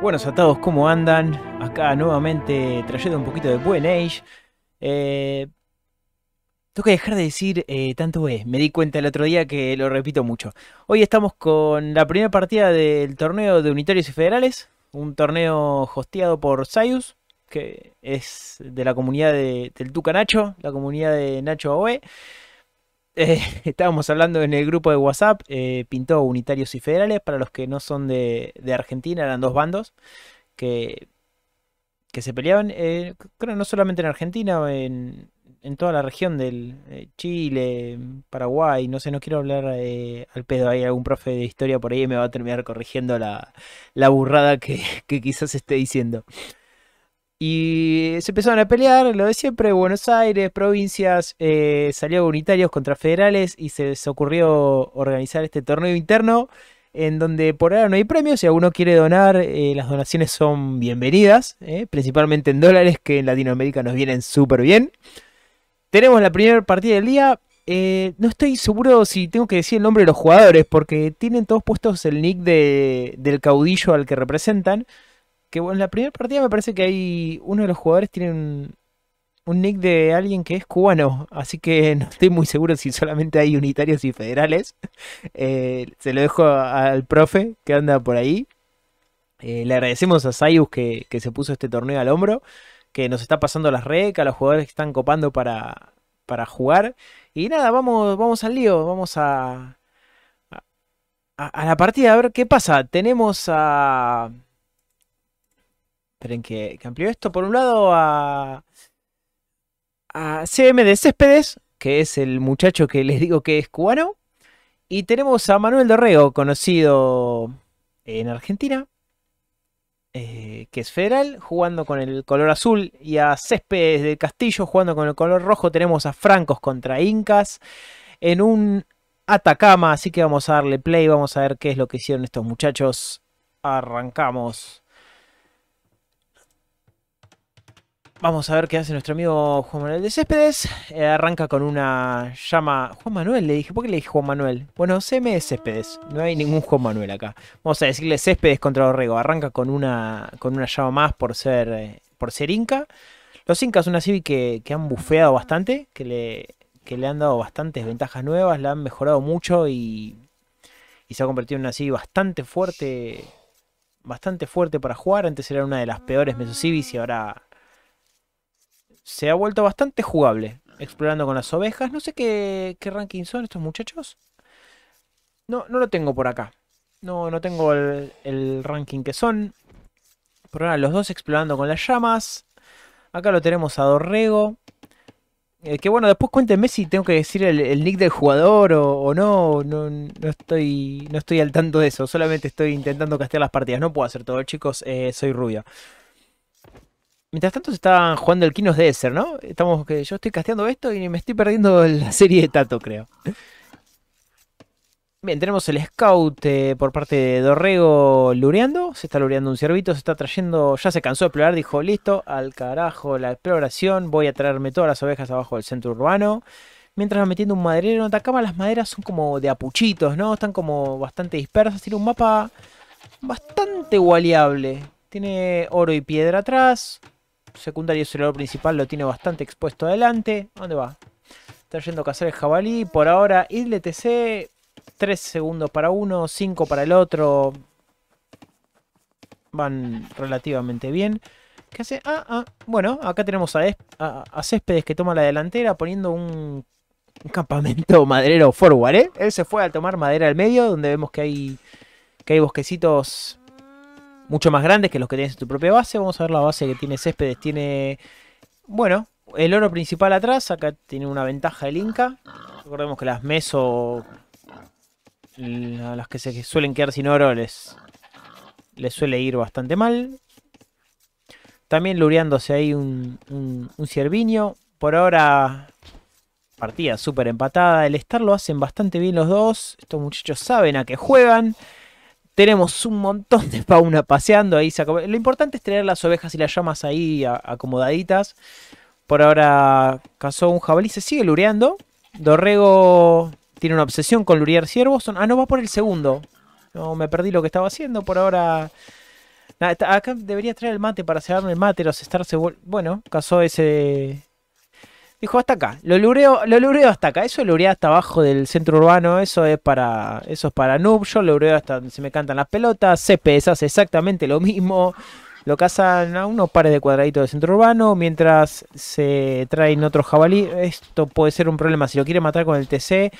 Buenos atados, ¿cómo andan? Acá nuevamente trayendo un poquito de Buen Age. Eh, tengo que dejar de decir eh, tanto Me di cuenta el otro día que lo repito mucho. Hoy estamos con la primera partida del torneo de unitarios y federales. Un torneo hosteado por Sayus que es de la comunidad del Tuca Nacho, la comunidad de Nacho Aoe. Eh, estábamos hablando en el grupo de WhatsApp, eh, pintó unitarios y federales, para los que no son de, Argentina, eran dos bandos que, que se peleaban, eh, creo no solamente en Argentina, en, en toda la región del Chile, Paraguay, no sé, no quiero hablar al pedo, hay algún profe de historia por ahí y me va a terminar corrigiendo la, burrada que, que quizás esté diciendo. Y se empezaron a pelear, lo de siempre, Buenos Aires, provincias, eh, salió unitarios contra federales y se les ocurrió organizar este torneo interno en donde por ahora no hay premios, si alguno quiere donar, eh, las donaciones son bienvenidas, eh, principalmente en dólares que en Latinoamérica nos vienen súper bien. Tenemos la primera partida del día, eh, no estoy seguro si tengo que decir el nombre de los jugadores, porque tienen todos puestos el nick del caudillo al que representan que en la primera partida me parece que hay uno de los jugadores tiene un, un nick de alguien que es cubano, así que no estoy muy seguro si solamente hay unitarios y federales. Eh, se lo dejo al profe que anda por ahí. Eh, le agradecemos a Sayus que, se puso este torneo al hombro, que nos está pasando las redes a los jugadores que están copando para, para jugar. Y nada, vamos, vamos al lío, vamos a, a la partida a ver qué pasa. Tenemos a... Esperen que, que esto. Por un lado a, a CM de Céspedes, que es el muchacho que les digo que es cubano. Y tenemos a Manuel Dorrego, conocido en Argentina, eh, que es federal, jugando con el color azul. Y a Céspedes del Castillo, jugando con el color rojo. Tenemos a Francos contra Incas en un Atacama. Así que vamos a darle play, vamos a ver qué es lo que hicieron estos muchachos. Arrancamos. Vamos a ver qué hace nuestro amigo Juan Manuel de Céspedes. Eh, arranca con una llama. Juan Manuel, le dije. ¿Por qué le dije Juan Manuel? Bueno, CM es Céspedes. No hay ningún Juan Manuel acá. Vamos a decirle Céspedes contra Orrego. Arranca con una, con una llama más por ser, eh, por Inca. Los Incas, una Civi que, han bufeado bastante, que le, que le han dado bastantes ventajas nuevas, la han mejorado mucho y, y se ha convertido en una Civi bastante fuerte. Bastante fuerte para jugar. Antes era una de las peores Mesocivis y ahora se ha vuelto bastante jugable. Explorando con las ovejas. No sé qué, ranking son estos muchachos. No, no lo tengo por acá. No, no tengo el, ranking que son. Por ahora los dos explorando con las llamas. Acá lo tenemos a Dorrego. Eh, que bueno, después cuéntenme si tengo que decir el, nick del jugador o, no, no. estoy, no estoy al tanto de eso. Solamente estoy intentando castear las partidas. No puedo hacer todo, chicos. Eh, soy rubio. Mientras tanto se está jugando el Kinos de ¿no? Estamos, que yo estoy casteando esto y me estoy perdiendo la serie de Tato, creo. Bien, tenemos el scout eh, por parte de Dorrego lureando. Se está lureando un ciervito, se está trayendo. Ya se cansó de explorar, dijo: listo, al carajo la exploración. Voy a traerme todas las ovejas abajo del centro urbano. Mientras va metiendo un maderero en Atacama, las maderas son como de apuchitos, ¿no? Están como bastante dispersas. Tiene un mapa bastante gualeable. Tiene oro y piedra atrás secundario celular principal lo tiene bastante expuesto adelante. dónde va? Está yendo a cazar el jabalí. Por ahora, TC. 3 segundos para uno, 5 para el otro. Van relativamente bien. ¿Qué hace? Ah, ah. Bueno, acá tenemos a, Céspedes que toma la delantera poniendo un, campamento maderero forward. ¿eh? Él se fue a tomar madera al medio, donde vemos que hay, que hay bosquecitos mucho más grandes que los que tienes en tu propia base. Vamos a ver la base que tiene Céspedes. Tiene, bueno, el oro principal atrás. Acá tiene una ventaja el Inca. Recordemos que las meso, las que se suelen quedar sin oro, les, les suele ir bastante mal. También lureándose ahí un, un, un Por ahora, partida súper empatada. El Star lo hacen bastante bien los dos. Estos muchachos saben a qué juegan. Tenemos un montón de fauna paseando ahí. Lo importante es traer las ovejas y las llamas ahí acomodaditas. Por ahora cazó un jabalí, se sigue lureando. Dorrego tiene una obsesión con lurear ciervos. Ah, no, va por el segundo. No, me perdí lo que estaba haciendo. Por ahora. acá debería traer el mate para cerrarme el mate, los estarse. Bueno, cazó ese Dijo, hasta acá. Lo lureo, lo hasta acá. Eso lureo hasta abajo del centro urbano. Eso es para. Eso es para noob. Yo lureo hasta donde se me cantan las pelotas. CPS hace exactamente lo mismo. Lo cazan a unos pares de cuadraditos del centro urbano. Mientras se traen otros jabalí. Esto puede ser un problema. Si lo quiere matar con el TC.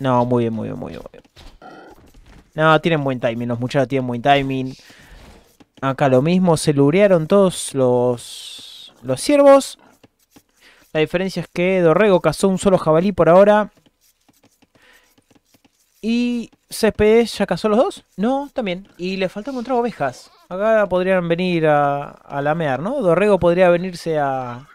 No, muy bien, muy bien, muy bien. No, tienen buen timing. Los muchachos tienen buen timing. Acá lo mismo. Se lurearon todos los los ciervos. La diferencia es que Dorrego cazó un solo jabalí por ahora. Y CPE ya cazó los dos. No, también. Y le falta encontrar ovejas. Acá podrían venir a, lamear, ¿no? Dorrego podría venirse a...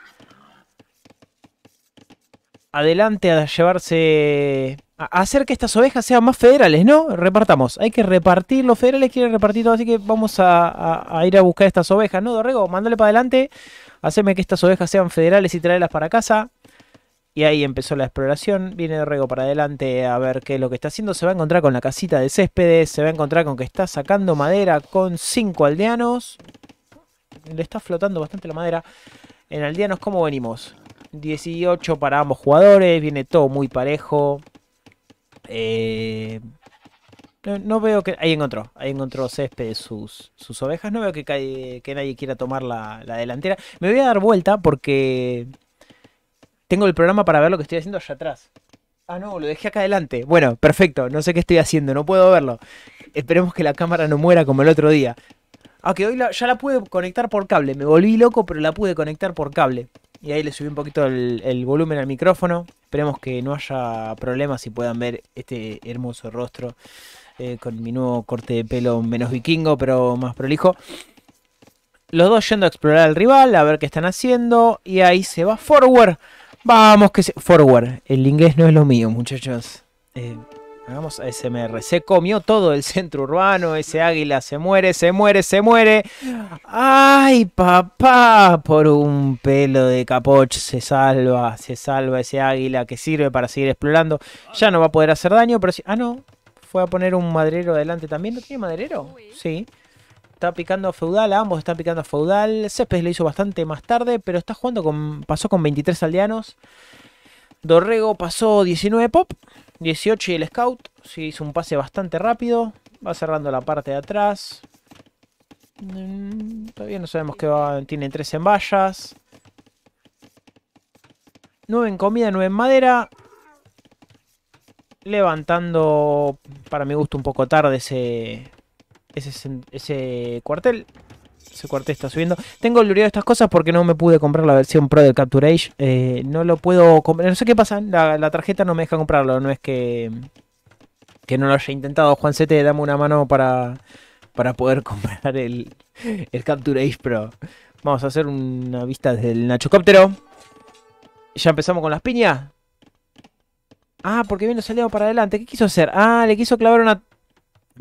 Adelante a llevarse... A hacer que estas ovejas sean más federales, ¿no? Repartamos. Hay que repartir. Los federales quieren repartir todo, así que vamos a, a ir a buscar estas ovejas, ¿no? Dorrego, mándale para adelante. Haceme que estas ovejas sean federales y tráelas para casa. Y ahí empezó la exploración. Viene Rego para adelante a ver qué es lo que está haciendo. Se va a encontrar con la casita de céspedes. Se va a encontrar con que está sacando madera con cinco aldeanos. Le está flotando bastante la madera. En aldeanos, ¿cómo venimos? 18 para ambos jugadores. Viene todo muy parejo. Eh, no, veo que. Ahí encontró. Ahí encontró césped sus, sus ovejas. No veo que, que nadie quiera tomar la, la, delantera. Me voy a dar vuelta porque. Tengo el programa para ver lo que estoy haciendo allá atrás. Ah, no, lo dejé acá adelante. Bueno, perfecto. No sé qué estoy haciendo. No puedo verlo. Esperemos que la cámara no muera como el otro día. Ah, que hoy ya la pude conectar por cable. Me volví loco, pero la pude conectar por cable. Y ahí le subí un poquito el, el volumen al micrófono. Esperemos que no haya problemas y puedan ver este hermoso rostro eh, con mi nuevo corte de pelo menos vikingo, pero más prolijo. Los dos yendo a explorar al rival, a ver qué están haciendo. Y ahí se va Forward. Vamos que se... Forward. El inglés no es lo mío, muchachos. Eh, hagamos ASMR. Se comió todo el centro urbano. Ese águila se muere, se muere, se muere. ¡Ay, papá! Por un pelo de capoch se salva, se salva ese águila que sirve para seguir explorando. Ya no va a poder hacer daño, pero si... Ah, no fue a poner un madrero adelante también. ¿No tiene maderero? Sí. Está picando a feudal, ambos están picando a feudal. Cepes lo hizo bastante más tarde, pero está jugando con. Pasó con 23 aldeanos. Dorrego pasó 19 pop, 18 y el scout. Sí, hizo un pase bastante rápido. Va cerrando la parte de atrás. Mm, todavía no sabemos qué va. Tiene 3 en vallas. 9 en comida, 9 en madera levantando, para mi gusto, un poco tarde ese, ese, cuartel. Ese cuartel está subiendo. Tengo el de estas cosas porque no me pude comprar la versión Pro del Capture Age. Eh, no lo puedo comprar. No sé qué pasa. La, tarjeta no me deja comprarlo. No es que, que no lo haya intentado. Juan te dame una mano para, poder comprar el, el Capture Age Pro. Vamos a hacer una vista desde el Nacho Cóptero. Ya empezamos con las piñas. Ah, porque viene salido para adelante. ¿Qué quiso hacer? Ah, le quiso clavar una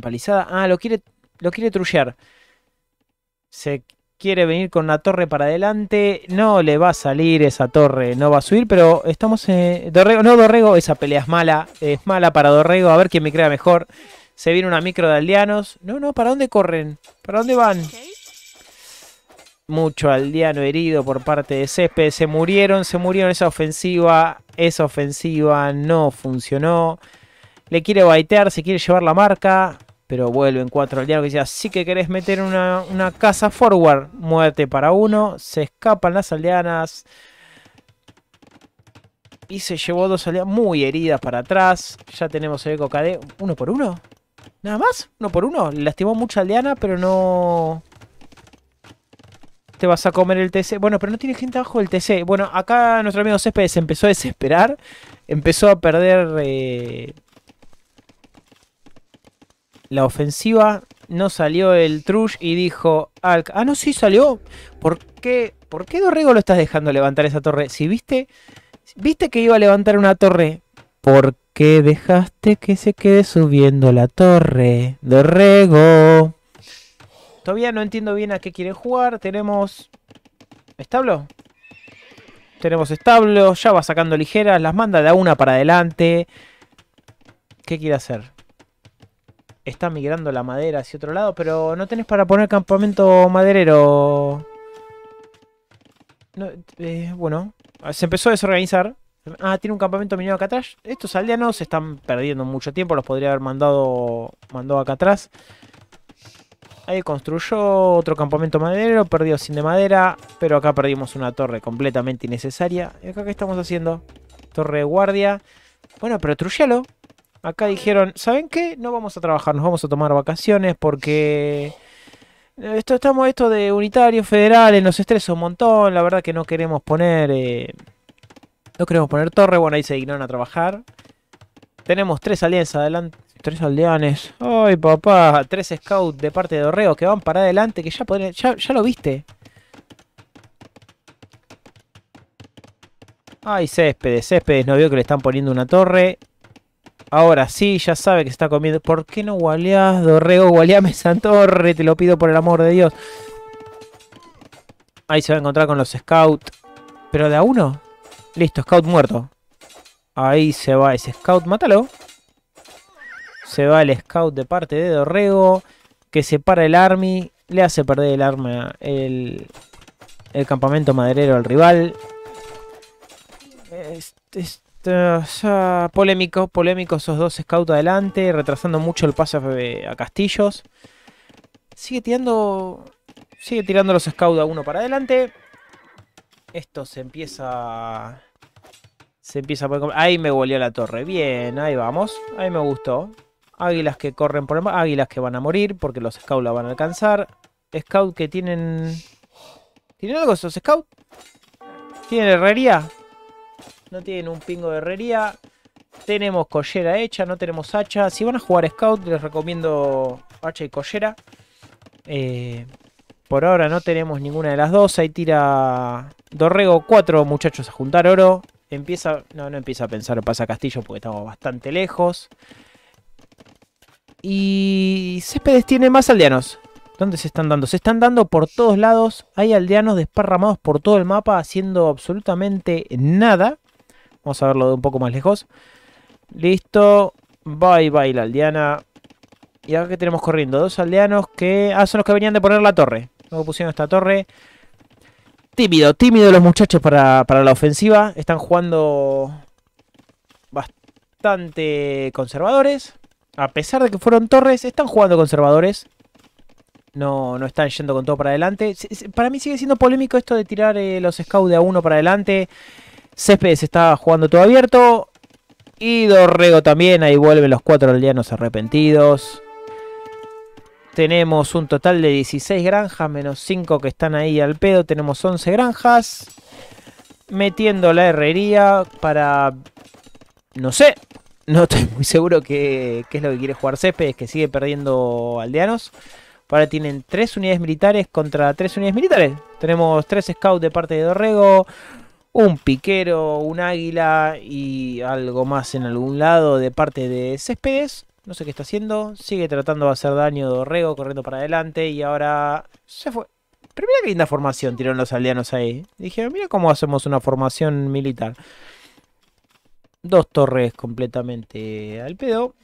palizada. Ah, lo quiere, lo quiere trullar. Se quiere venir con una torre para adelante. No le va a salir esa torre, no va a subir, pero estamos... en... Dorrego, no, Dorrego, esa pelea es mala. Es mala para Dorrego, a ver quién me crea mejor. Se viene una micro de aldeanos. No, no, ¿para dónde corren? ¿Para dónde van? mucho aldeano herido por parte de Césped. Se murieron, se murieron esa ofensiva. Esa ofensiva no funcionó. Le quiere baitear, se quiere llevar la marca. Pero vuelven cuatro aldeanos que así que querés meter una, una casa forward. Muerte para uno. Se escapan las aldeanas. Y se llevó dos aldeanas muy heridas para atrás. Ya tenemos el eco KD. ¿Uno por uno? ¿Nada más? ¿Uno por uno? lastimó mucha aldeana, pero no te vas a comer el TC. Bueno, pero no tiene gente abajo del TC. Bueno, acá nuestro amigo Céspedes empezó a desesperar. Empezó a perder eh, la ofensiva. No salió el Trush y dijo Ah, no, sí salió. ¿Por qué, ¿Por qué Dorrego lo estás dejando levantar esa torre? Si viste, viste que iba a levantar una torre. ¿Por qué dejaste que se quede subiendo la torre? Dorrego. Todavía no entiendo bien a qué quiere jugar. Tenemos... ¿Establo? Tenemos establo. Ya va sacando ligeras. Las manda de una para adelante. ¿Qué quiere hacer? Está migrando la madera hacia otro lado. Pero no tenés para poner campamento maderero. Eh, bueno. Se empezó a desorganizar. Ah, tiene un campamento minero acá atrás. Estos aldeanos están perdiendo mucho tiempo. Los podría haber mandado, mandado acá atrás. Ahí construyó otro campamento madero. perdió sin de madera, pero acá perdimos una torre completamente innecesaria. ¿Y acá qué estamos haciendo? Torre de guardia. Bueno, pero truyalo. Acá dijeron, ¿saben qué? No vamos a trabajar, nos vamos a tomar vacaciones porque... Esto, estamos esto de unitarios federales, nos estresa un montón, la verdad que no queremos poner... Eh, no queremos poner torre, bueno, ahí se dignaron a trabajar. Tenemos tres alianzas adelante, Tres aldeanes. ¡Ay, papá! Tres scouts de parte de Dorrego que van para adelante, que ya, ya, lo viste. Ay, Céspedes. Céspedes no vio que le están poniendo una torre. Ahora sí, ya sabe que está comiendo. ¿Por qué no gualeas Dorrego? Gualeame esa torre, te lo pido por el amor de Dios. Ahí se va a encontrar con los scouts. ¿Pero de a uno? Listo, scout muerto. Ahí se va ese scout, mátalo. Se va el scout de parte de Dorrego. Que separa el army. Le hace perder el arma el, campamento maderero al rival. Este, este polémico, polémico esos dos scouts adelante. Retrasando mucho el pase a, Castillos. Sigue tirando. Sigue tirando los scouts a uno para adelante. Esto se empieza. Se empieza a Ahí me volvió la torre. Bien, ahí vamos. Ahí me gustó. Águilas que corren por el mar. Águilas que van a morir porque los scouts la van a alcanzar. Scout que tienen... ¿Tienen algo esos scouts? ¿Tienen herrería? No tienen un pingo de herrería. Tenemos collera hecha, no tenemos hacha. Si van a jugar scout les recomiendo hacha y collera. Eh, por ahora no tenemos ninguna de las dos. Ahí tira Dorrego Cuatro muchachos a juntar oro. Empieza, no, no empieza a pensar pasa Castillo porque estamos bastante lejos. Y Céspedes tiene más aldeanos. ¿Dónde se están dando? Se están dando por todos lados. Hay aldeanos desparramados por todo el mapa haciendo absolutamente nada. Vamos a verlo de un poco más lejos. Listo. Bye bye la aldeana. Y ahora que tenemos corriendo. Dos aldeanos que... Ah, son los que venían de poner la torre. Luego pusieron esta torre. Tímido, tímido los muchachos para la ofensiva. Están jugando bastante conservadores a pesar de que fueron Torres, están jugando conservadores. No, no están yendo con todo para adelante. Para mí sigue siendo polémico esto de tirar eh, los scouts de a uno para adelante. Céspedes está jugando todo abierto. Y Dorrego también. Ahí vuelven los cuatro aldeanos arrepentidos. Tenemos un total de 16 granjas, menos 5 que están ahí al pedo. Tenemos 11 granjas. Metiendo la herrería para... No sé, no estoy muy seguro qué, es lo que quiere jugar Céspedes, que sigue perdiendo aldeanos. Ahora tienen tres unidades militares contra tres unidades militares. Tenemos tres scouts de parte de Dorrego, un piquero, un águila y algo más en algún lado de parte de Céspedes. No sé qué está haciendo. Sigue tratando de hacer daño Dorrego corriendo para adelante y ahora se fue. Pero mira qué linda formación tiraron los aldeanos ahí. Dijeron, mira cómo hacemos una formación militar. Dos torres completamente al pedo.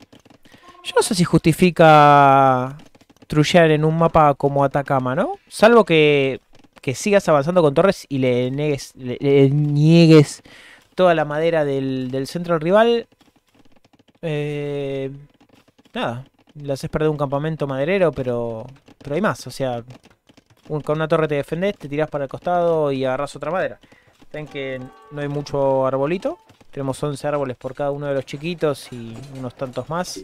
Yo no sé si justifica trullar en un mapa como Atacama, ¿no? Salvo que, que sigas avanzando con torres y le niegues, toda la madera del, centro al rival. Eh, nada, le haces perder un campamento maderero, pero, pero hay más. O sea, con una torre te defendes, te tiras para el costado y agarras otra madera. Ven que no hay mucho arbolito. Tenemos 11 árboles por cada uno de los chiquitos y unos tantos más.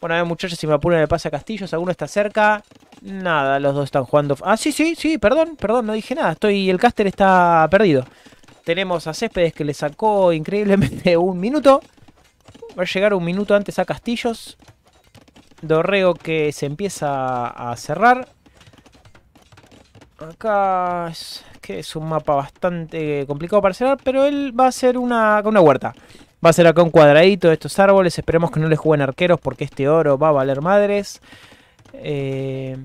Bueno, a ver, muchachos, si me apuran el pase a Castillos, alguno está cerca. Nada, los dos están jugando. Ah, sí, sí, sí, perdón, perdón, no dije nada. Estoy. El caster está perdido. Tenemos a Céspedes que le sacó increíblemente un minuto. Va a llegar un minuto antes a Castillos. Dorrego que se empieza a cerrar. Acá es, que es un mapa bastante complicado para cerrar, pero él va a ser una, huerta. Va a ser acá un cuadradito de estos árboles. Esperemos que no les jueguen arqueros porque este oro va a valer madres. Eh,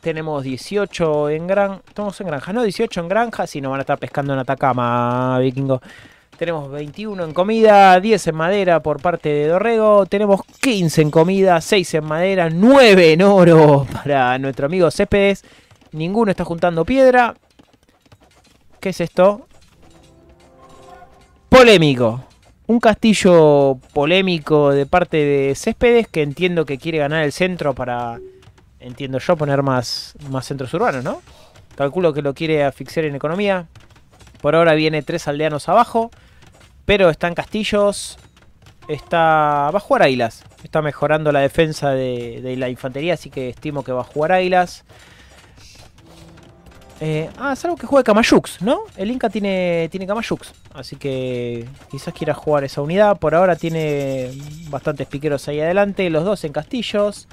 tenemos 18 en granja. Estamos en granja, no 18 en granja, si no van a estar pescando en Atacama, vikingo. Tenemos 21 en comida, 10 en madera por parte de Dorrego. Tenemos 15 en comida, 6 en madera, 9 en oro para nuestro amigo Céspedes. Ninguno está juntando piedra. ¿Qué es esto? Polémico. Un castillo polémico de parte de Céspedes que entiendo que quiere ganar el centro para, entiendo yo, poner más, más centros urbanos, ¿no? Calculo que lo quiere asfixiar en economía. Por ahora viene tres aldeanos abajo. Pero en castillos. Está. Va a jugar Ailas. Está mejorando la defensa de, la infantería. Así que estimo que va a jugar Ailas. Eh, ah, es algo que juega Camayux. ¿no? El Inca tiene, tiene Kamayux. Así que quizás quiera jugar esa unidad. Por ahora tiene bastantes piqueros ahí adelante. Los dos en castillos.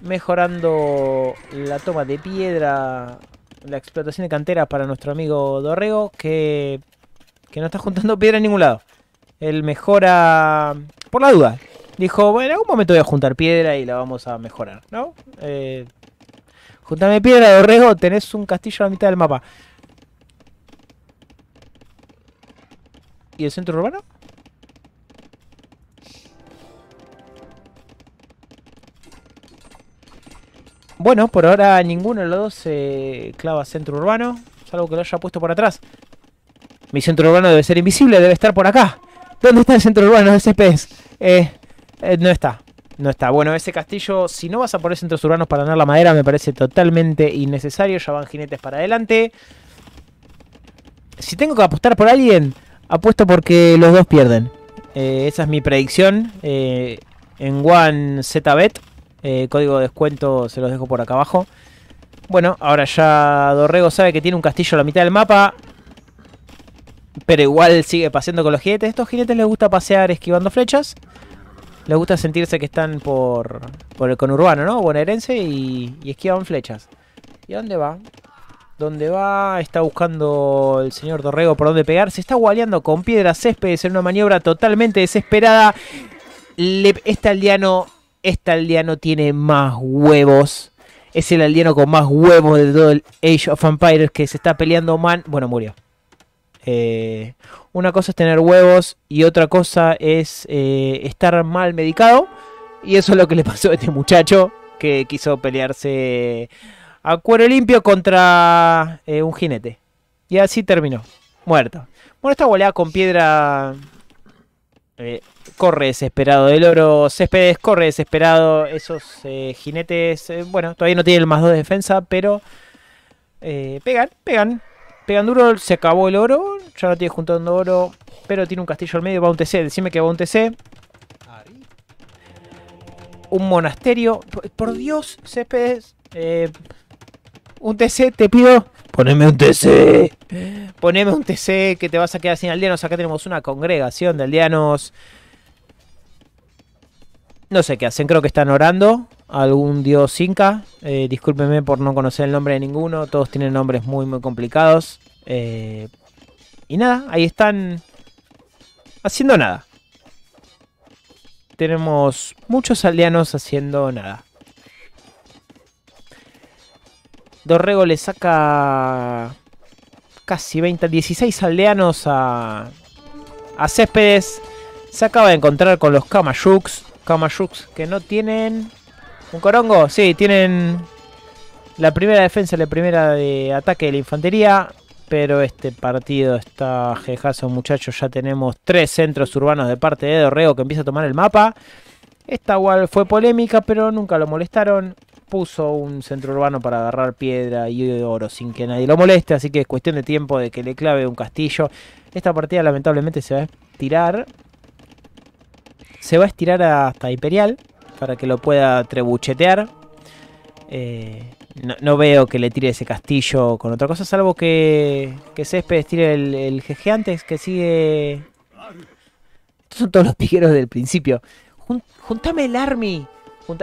Mejorando la toma de piedra. La explotación de canteras para nuestro amigo Dorrego. Que que no está juntando piedra en ningún lado. Él mejora... Por la duda. Dijo, bueno, en algún momento voy a juntar piedra y la vamos a mejorar, ¿no? Eh, juntame piedra, de Dorrego, tenés un castillo a la mitad del mapa. ¿Y el centro urbano? Bueno, por ahora ninguno de los dos se clava centro urbano, salvo que lo haya puesto por atrás. Mi centro urbano debe ser invisible, debe estar por acá. ¿Dónde está el centro urbano de pez? pez? Eh, eh, no está. No está. Bueno, ese castillo, si no vas a poner centros urbanos para ganar la madera, me parece totalmente innecesario. Ya van jinetes para adelante. Si tengo que apostar por alguien, apuesto porque los dos pierden. Eh, esa es mi predicción. en OneZBet. Eh, código de descuento se los dejo por acá abajo. Bueno, ahora ya Dorrego sabe que tiene un castillo a la mitad del mapa pero igual sigue paseando con los jinetes. Estos jinetes les gusta pasear esquivando flechas. Les gusta sentirse que están por, el conurbano, ¿no? Bonaerense y, y esquivan flechas. ¿Y dónde va? ¿Dónde va? Está buscando el señor Torrego por dónde pegarse. Se está gualeando con piedras céspedes en una maniobra totalmente desesperada. Le, este, este aldeano, tiene más huevos es el aldeano con más huevos de todo el Age of Empires que se está peleando man. Bueno, murió. Eh, una cosa es tener huevos y otra cosa es eh, estar mal medicado. Y eso es lo que le pasó a este muchacho que quiso pelearse a cuero limpio contra eh, un jinete. Y así terminó, muerto. Bueno, esta goleada con piedra corre desesperado. El oro Céspedes corre desesperado. Esos jinetes, bueno, todavía no tienen el más 2 de defensa, pero pegan, pegan. Pegan duro, se acabó el oro. Ya no tiene juntando oro. Pero tiene un castillo al medio. Va un TC. Decime que va un TC. Un monasterio. Por, Dios, Céspedes. Eh, un TC, te pido. Poneme un TC. Poneme un TC que te vas a quedar sin aldeanos. Acá tenemos una congregación de aldeanos. No sé qué hacen, creo que están orando algún dios inca. Discúlpenme eh, discúlpeme por no conocer el nombre de ninguno. Todos tienen nombres muy, muy complicados. Eh, y nada, ahí están haciendo nada. Tenemos muchos aldeanos haciendo nada. Dorrego le saca casi 20, 16 aldeanos a, a Céspedes. Se acaba de encontrar con los Kamayuks. Kamayuks que no tienen un corongo, sí, tienen la primera defensa, la primera de ataque de la infantería. Pero este partido está jejazo, muchachos. Ya tenemos tres centros urbanos de parte de Dorrego que empieza a tomar el mapa. Esta igual fue polémica, pero nunca lo molestaron. Puso un centro urbano para agarrar piedra y oro sin que nadie lo moleste. Así que es cuestión de tiempo de que le clave un castillo. Esta partida lamentablemente se va a estirar. Se va a estirar hasta Imperial para que lo pueda trebuchetear. Eh, no, veo que le tire ese castillo con otra cosa, salvo que, que Céspedes tire el, jeje antes, que sigue... Estos son todos los pigueros del principio. juntame el army.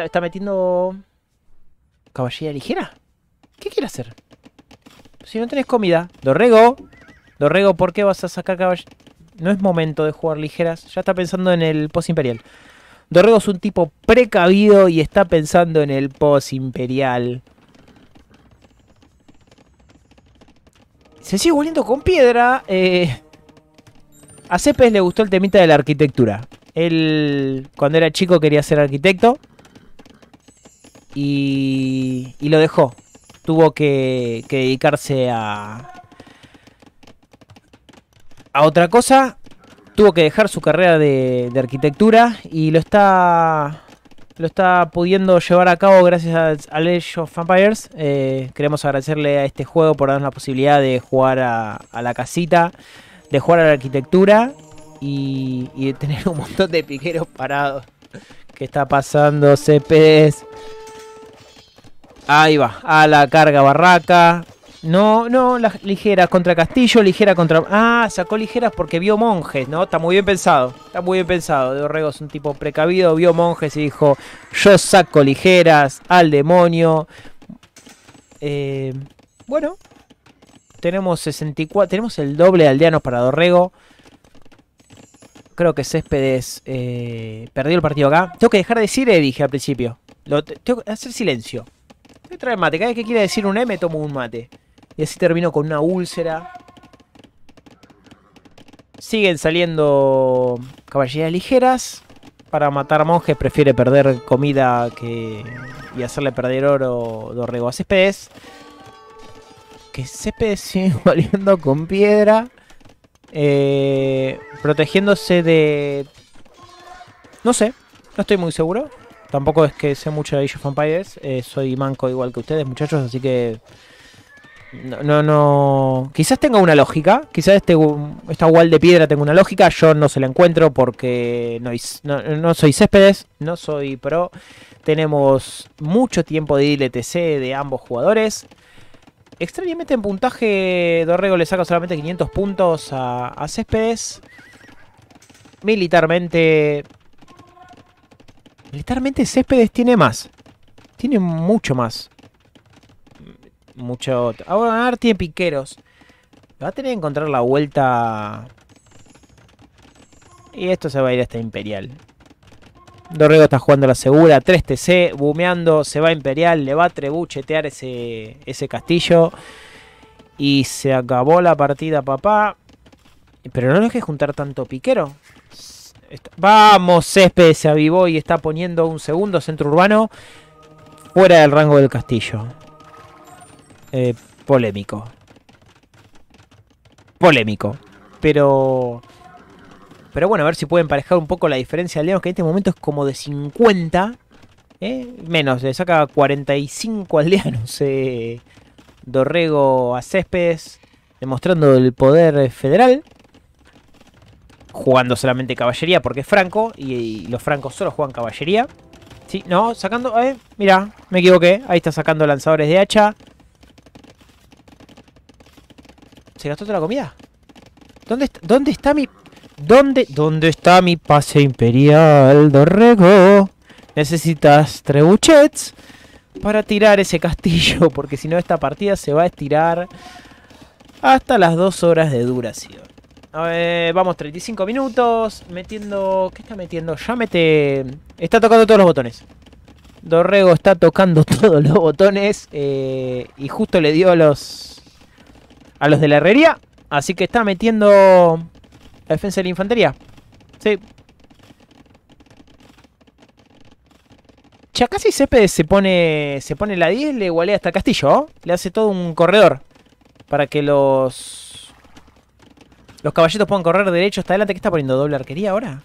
está metiendo... Caballería ligera. ¿Qué quiere hacer? Si no tenés comida. Dorrego. Dorrego, ¿por qué vas a sacar caballería? No es momento de jugar ligeras. Ya está pensando en el post imperial. Dorrego es un tipo precavido y está pensando en el post-imperial. Se sigue volviendo con piedra. Eh, a Cepes le gustó el temita de la arquitectura. Él, cuando era chico, quería ser arquitecto. Y, y lo dejó. Tuvo que, que dedicarse a, a otra cosa tuvo que dejar su carrera de, arquitectura y lo está lo está pudiendo llevar a cabo gracias a, a of Vampires. Eh, queremos agradecerle a este juego por darnos la posibilidad de jugar a, la casita, de jugar a la arquitectura y, y, de tener un montón de piqueros parados. ¿Qué está pasando, CPS? Ahí va, a la carga barraca. No, no, las ligeras contra Castillo, ligera contra. Ah, sacó ligeras porque vio monjes, ¿no? Está muy bien pensado. Está muy bien pensado. Dorrego es un tipo precavido, vio monjes y dijo: Yo saco ligeras al demonio. Eh, bueno, tenemos 64. Tenemos el doble de aldeanos para Dorrego. Creo que Céspedes eh, perdió el partido acá. Tengo que dejar de decir dije al principio. tengo que hacer silencio. Voy a mate. ¿eh? Cada vez que quiera decir un M, tomo un mate. Y así termino con una úlcera. Siguen saliendo caballerías ligeras. Para matar monjes prefiere perder comida que y hacerle perder oro dorrego a céspedes. Que céspedes sigue valiendo con piedra. Eh, protegiéndose de... No sé, no estoy muy seguro. Tampoco es que sé mucho de Age of Empires. Eh, soy manco igual que ustedes, muchachos, así que no, no, no. Quizás tenga una lógica. Quizás este, esta wall de piedra tenga una lógica. Yo no se la encuentro porque no, no, no soy céspedes, no soy pro. Tenemos mucho tiempo de ILTC de ambos jugadores. Extrañamente en puntaje, Dorrego le saca solamente 500 puntos a, a Céspedes. Militarmente... Militarmente Céspedes tiene más. Tiene mucho más mucho... Ahora tiene piqueros. Va a tener que encontrar la vuelta... Y esto se va a ir hasta Imperial. Dorrego está jugando la segura. 3TC, bumeando, se va a Imperial, le va a trebuchetear ese, ese castillo. Y se acabó la partida, papá. Pero no es que juntar tanto piquero. Vamos, Césped se avivó y está poniendo un segundo centro urbano fuera del rango del castillo. Eh, polémico. Polémico. Pero... Pero bueno, a ver si pueden parejar un poco la diferencia de que en este momento es como de 50. ¿eh? Menos, le saca 45 aldeanos. Eh, Dorrego a Céspedes, demostrando el poder eh, federal. Jugando solamente caballería porque es franco. Y, los francos solo juegan caballería. Sí, no, sacando. Mirá, mira, me equivoqué. Ahí está sacando lanzadores de hacha. ¿Se gastó toda la comida? ¿Dónde, está, dónde está mi... ¿Dónde, ¿Dónde está mi pase imperial, Dorrego? Necesitas trebuchets para tirar ese castillo, porque si no esta partida se va a estirar hasta las dos horas de duración. A ver, vamos, 35 minutos, metiendo... ¿Qué está metiendo? Ya mete... Está tocando todos los botones. Dorrego está tocando todos los botones eh, y justo le dio los a los de la herrería. Así que está metiendo la defensa de la infantería. Sí. Ya y se pone, se pone la 10, le igualea hasta Castillo. ¿oh? Le hace todo un corredor para que los, los puedan correr derecho hasta adelante. ¿Qué está poniendo? ¿Doble arquería ahora?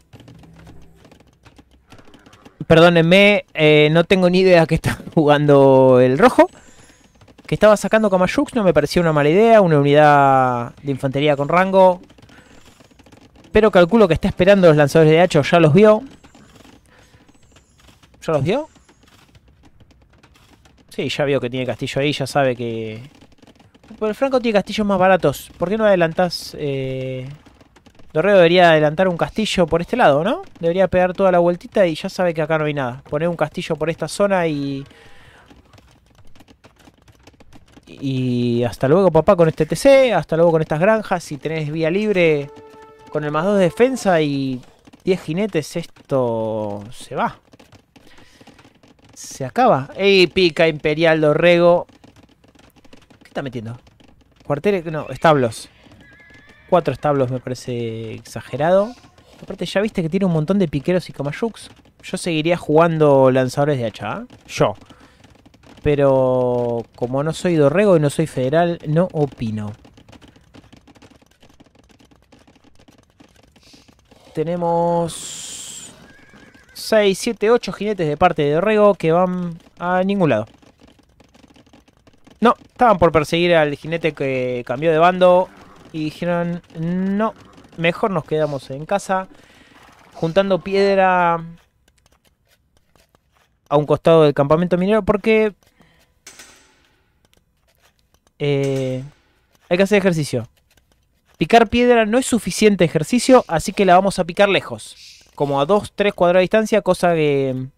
Perdónenme, eh, no tengo ni idea que está jugando el rojo que estaba sacando Kamayux no me parecía una mala idea. Una unidad de infantería con rango. Pero calculo que está esperando los lanzadores de hacho. Ya los vio. ¿Ya los vio? Sí, ya vio que tiene castillo ahí. Ya sabe que... por el Franco tiene castillos más baratos. ¿Por qué no adelantás? Eh? Dorreo debería adelantar un castillo por este lado, ¿no? Debería pegar toda la vueltita y ya sabe que acá no hay nada. Poner un castillo por esta zona y y hasta luego, papá, con este TC. Hasta luego con estas granjas. Si tenés vía libre con el más 2 de defensa y 10 jinetes, esto se va. Se acaba. ¡Ey, pica imperial, dorrego! ¿Qué está metiendo? Cuarteles, no, establos. Cuatro establos me parece exagerado. Aparte, ya viste que tiene un montón de piqueros y camayux. Yo seguiría jugando lanzadores de hacha. ¿ah? Yo pero como no soy dorrego y no soy federal, no opino. Tenemos 6, 7, 8 jinetes de parte de dorrego que van a ningún lado. No, estaban por perseguir al jinete que cambió de bando y dijeron, no, mejor nos quedamos en casa juntando piedra a un costado del campamento minero porque eh, hay que hacer ejercicio. Picar piedra no es suficiente ejercicio, así que la vamos a picar lejos. Como a 2, 3 cuadras de distancia, cosa que...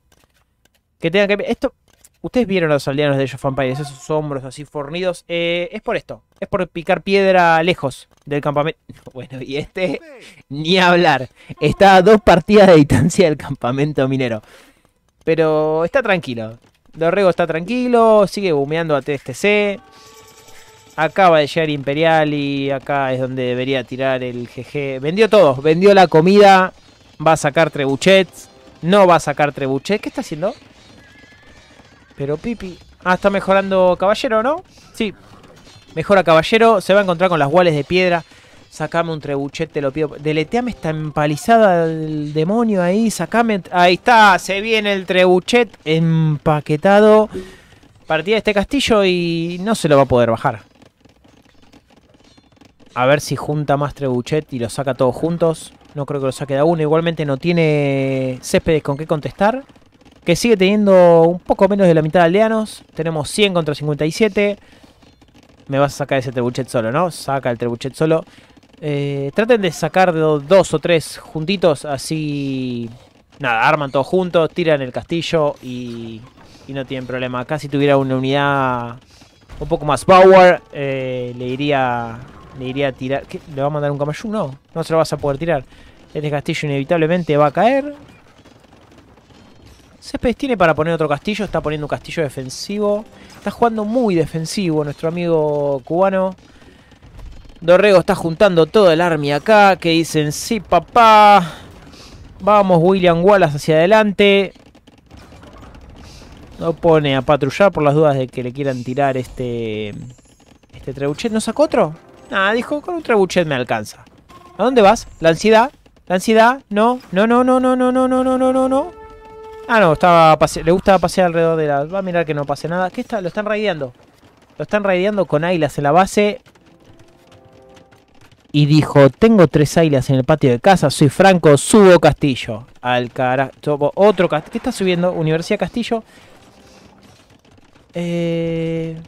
Que tengan que... Esto... Ustedes vieron a los aldeanos de ellos, Vampires, esos hombros así fornidos. Eh, es por esto. Es por picar piedra lejos del campamento. Bueno, y este... Ni hablar. Está a dos partidas de distancia del campamento minero. Pero está tranquilo. Dorrego está tranquilo, sigue humeando a TSTC acaba de llegar Imperial y acá es donde debería tirar el GG. Vendió todo, vendió la comida, va a sacar Trebuchet, no va a sacar Trebuchet. ¿Qué está haciendo? Pero Pipi... Ah, está mejorando Caballero, ¿no? Sí. Mejora Caballero, se va a encontrar con las guales de piedra. Sacame un trebuchet, te lo pido. Deleteame esta empalizada del demonio ahí. Sacame. Ahí está, se viene el trebuchet empaquetado. Partida de este castillo y no se lo va a poder bajar. A ver si junta más Trebuchet y lo saca todos juntos. No creo que lo saque de uno. Igualmente no tiene Céspedes con qué contestar. Que sigue teniendo un poco menos de la mitad de aldeanos. Tenemos 100 contra 57. Me vas a sacar ese Trebuchet solo, ¿no? Saca el Trebuchet solo. Eh, traten de sacar dos o tres juntitos. Así... Nada, arman todos juntos, tiran el castillo y, y no tienen problema. casi tuviera una unidad un poco más power, eh, le iría le iría a tirar... ¿Le va a mandar un camayú? No, no se lo vas a poder tirar. Este castillo inevitablemente va a caer. Céspedes tiene para poner otro castillo. Está poniendo un castillo defensivo. Está jugando muy defensivo nuestro amigo cubano. Dorrego está juntando toda el army acá. Que dicen, sí papá. Vamos William Wallace hacia adelante. No pone a patrullar por las dudas de que le quieran tirar este... Este trebuchet. ¿No sacó otro? Ah, dijo, con un trebuchet me alcanza. ¿A dónde vas? La ansiedad. La ansiedad. No, no, no, no, no, no, no, no, no, no, no, no. Ah, no, estaba le gusta pasear alrededor de la... Va a mirar que no pase nada. ¿Qué está? Lo están raideando. Lo están raideando con águilas en la base. Y dijo, tengo tres águilas en el patio de casa. Soy Franco, subo Castillo. Al carajo. Otro Castillo. ¿Qué está subiendo? Universidad Castillo. Eh...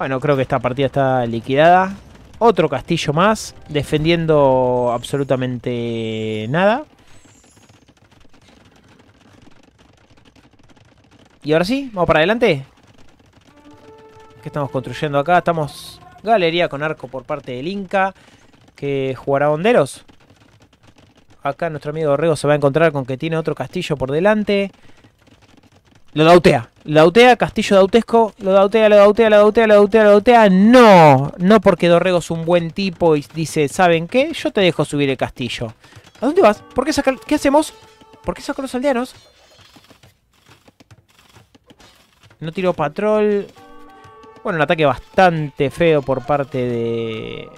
Bueno, creo que esta partida está liquidada. Otro castillo más, defendiendo absolutamente nada. Y ahora sí, vamos para adelante. ¿Qué estamos construyendo acá? Estamos galería con arco por parte del Inca, que jugará honderos. Acá nuestro amigo Rego se va a encontrar con que tiene otro castillo por delante. Lo dautea. Lo dautea, Castillo Dautesco. Lo dautea, lo dautea, lo dautea, lo dautea, lo dautea. No, no porque Dorrego es un buen tipo y dice, ¿saben qué? Yo te dejo subir el castillo. ¿A dónde vas? ¿Por qué sacar? ¿Qué hacemos? ¿Por qué sacar los aldeanos? No tiró patrol. Bueno, un ataque bastante feo por parte de...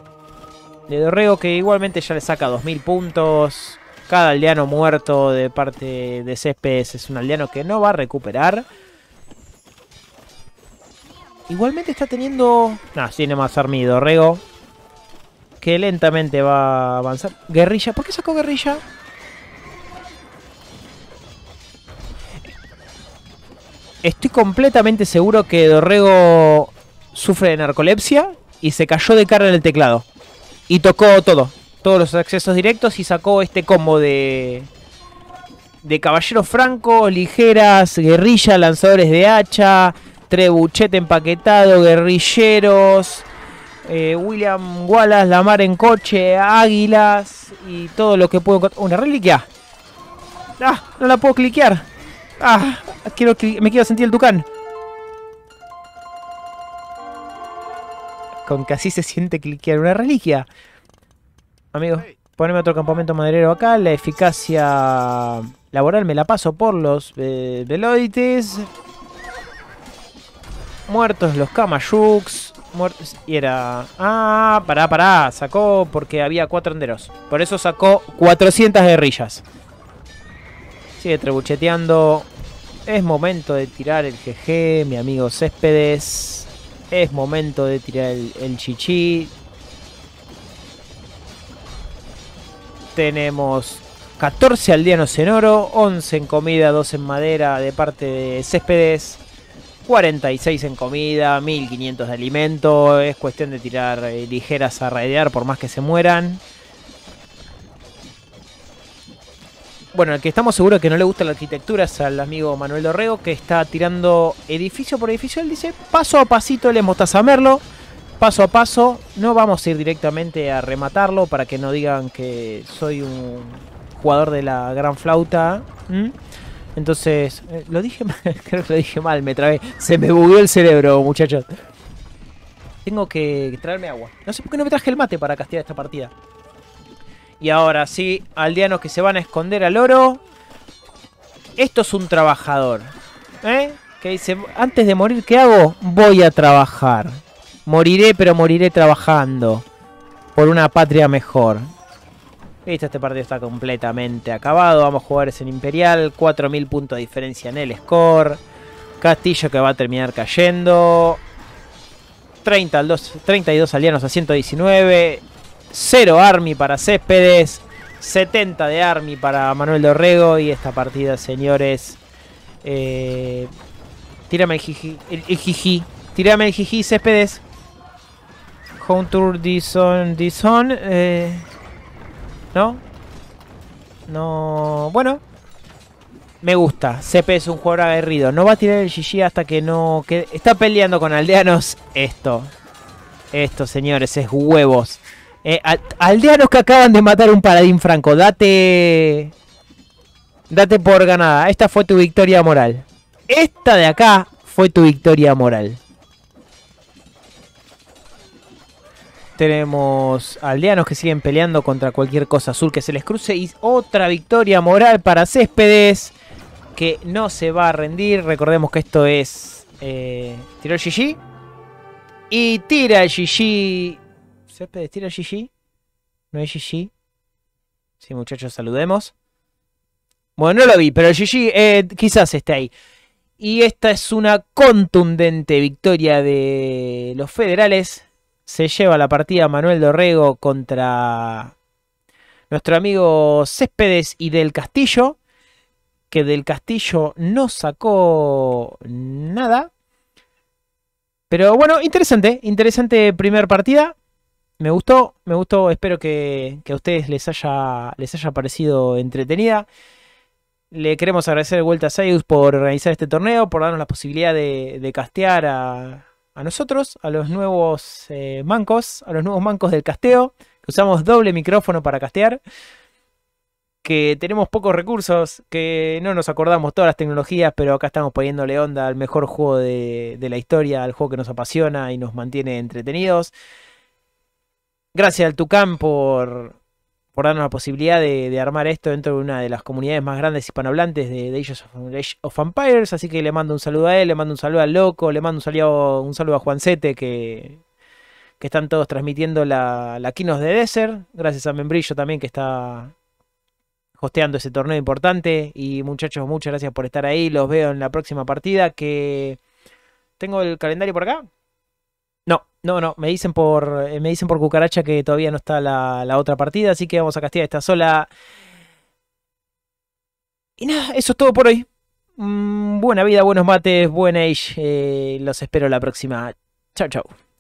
De Dorrego, que igualmente ya le saca 2.000 puntos cada aldeano muerto de parte de Céspedes es un aldeano que no va a recuperar. Igualmente está teniendo... No, tiene más armido, Dorrego. Que lentamente va a avanzar. Guerrilla. ¿Por qué sacó guerrilla? Estoy completamente seguro que Dorrego sufre de narcolepsia y se cayó de cara en el teclado. Y tocó todo todos los accesos directos y sacó este combo de, de caballeros francos, ligeras, guerrilla, lanzadores de hacha, trebuchete empaquetado, guerrilleros, eh, William Wallace, la mar en coche, águilas y todo lo que puedo Una reliquia. Ah, no la puedo cliquear. Ah, quiero me quiero sentir el tucán. Con que así se siente cliquear una reliquia. Amigos, poneme otro campamento maderero acá. La eficacia laboral me la paso por los eh, Muertos los kamayuks. Muertos. Y era. Ah, pará, pará. Sacó porque había cuatro anderos. Por eso sacó 400 guerrillas. Sigue trebucheteando. Es momento de tirar el GG, mi amigo Céspedes. Es momento de tirar el, el chichi. Tenemos 14 aldeanos en oro, 11 en comida, 2 en madera de parte de Céspedes, 46 en comida, 1500 de alimento. Es cuestión de tirar eh, ligeras a raidear por más que se mueran. Bueno, el que estamos seguros que no le gusta la arquitectura es al amigo Manuel Dorrego, que está tirando edificio por edificio. Él dice, paso a pasito le mostaza a Merlo paso a paso. No vamos a ir directamente a rematarlo para que no digan que soy un jugador de la gran flauta. Entonces, eh, lo dije mal, creo que lo dije mal, me trabé. Se me bugueó el cerebro, muchachos. Tengo que traerme agua. No sé por qué no me traje el mate para castigar esta partida. Y ahora sí, aldeanos que se van a esconder al oro. Esto es un trabajador. ¿Eh? Que dice, antes de morir, ¿qué hago? Voy a trabajar. Moriré, pero moriré trabajando. Por una patria mejor. este partido está completamente acabado. Vamos a jugar en Imperial. 4.000 puntos de diferencia en el score. Castillo que va a terminar cayendo. al 32 alianos a 119. 0 Army para Céspedes. 70 de Army para Manuel Dorrego. Y esta partida, señores. Eh, tírame el jiji. Tírame el jiji, Céspedes. Home Tour Dison Dison eh, no. No. Bueno. Me gusta. CP es un jugador aguerrido. No va a tirar el GG hasta que no. Que está peleando con aldeanos. Esto. Esto, señores, es huevos. Eh, aldeanos que acaban de matar un paladín franco. Date. Date por ganada. Esta fue tu victoria moral. Esta de acá fue tu victoria moral. Tenemos aldeanos que siguen peleando contra cualquier cosa azul que se les cruce. Y otra victoria moral para Céspedes. Que no se va a rendir. Recordemos que esto es. Eh, el GG? Y tira el GG. ¿Céspedes tira el GG? ¿No es GG? Sí, muchachos, saludemos. Bueno, no lo vi, pero el GG eh, quizás esté ahí. Y esta es una contundente victoria de los federales se lleva la partida Manuel Dorrego contra nuestro amigo Céspedes y del Castillo, que del Castillo no sacó nada. Pero bueno, interesante, interesante primer partida. Me gustó, me gustó, espero que, a ustedes les haya, les haya parecido entretenida. Le queremos agradecer de vuelta a Zeus por organizar este torneo, por darnos la posibilidad de, de castear a, a nosotros, a los nuevos eh, mancos, a los nuevos mancos del casteo, que usamos doble micrófono para castear, que tenemos pocos recursos, que no nos acordamos todas las tecnologías, pero acá estamos poniéndole onda al mejor juego de, de la historia, al juego que nos apasiona y nos mantiene entretenidos. Gracias al Tucán por por darnos la posibilidad de, armar esto dentro de una de las comunidades más grandes hispanohablantes de, de Age of, Age Vampires. Así que le mando un saludo a él, le mando un saludo al Loco, le mando un saludo, a Juancete que, que están todos transmitiendo la, la Kinos de Desert. Gracias a Membrillo también que está hosteando ese torneo importante. Y muchachos, muchas gracias por estar ahí. Los veo en la próxima partida que... Tengo el calendario por acá. No, no, me dicen por, eh, me dicen por cucaracha que todavía no está la, otra partida, así que vamos a castigar esta sola. Y nada, eso es todo por hoy. Mm, buena vida, buenos mates, buen age. Eh, los espero la próxima. Chao, chao.